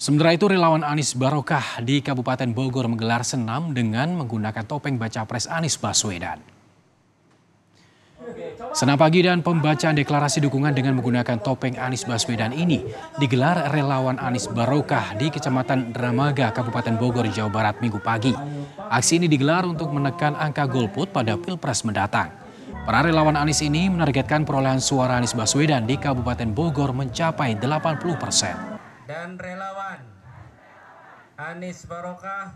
Sementara itu relawan Anies Barokah di Kabupaten Bogor menggelar senam dengan menggunakan topeng baca pres Anies Baswedan. Senam pagi dan pembacaan deklarasi dukungan dengan menggunakan topeng Anies Baswedan ini digelar relawan Anies Barokah di Kecamatan Dramaga, Kabupaten Bogor, Jawa Barat, Minggu pagi. Aksi ini digelar untuk menekan angka golput pada Pilpres mendatang. Para relawan Anies ini menargetkan perolehan suara Anies Baswedan di Kabupaten Bogor mencapai 80 persen dan relawan Anies Barokah